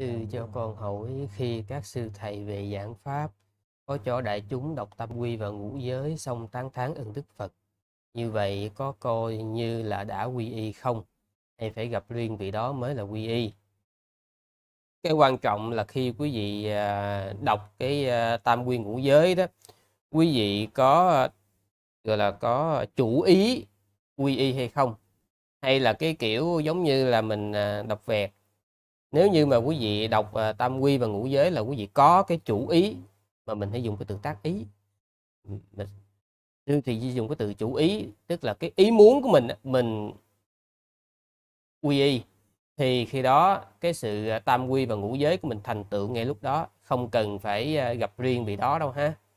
từ cho con hỏi khi các sư thầy về giảng pháp có cho đại chúng đọc tam quy và ngũ giới xong tán thán ân đức Phật. Như vậy có coi như là đã quy y không? Hay phải gặp liên vị đó mới là quy y? Cái quan trọng là khi quý vị à, đọc cái à, tam quy ngũ giới đó, quý vị có gọi là có chủ ý quy y hay không? Hay là cái kiểu giống như là mình à, đọc vẹt nếu như mà quý vị đọc à, tam quy và ngũ giới là quý vị có cái chủ ý mà mình hãy dùng cái từ tác ý mình thì dùng cái từ chủ ý tức là cái ý muốn của mình mình quy y thì khi đó cái sự à, tam quy và ngũ giới của mình thành tựu ngay lúc đó không cần phải à, gặp riêng bị đó đâu ha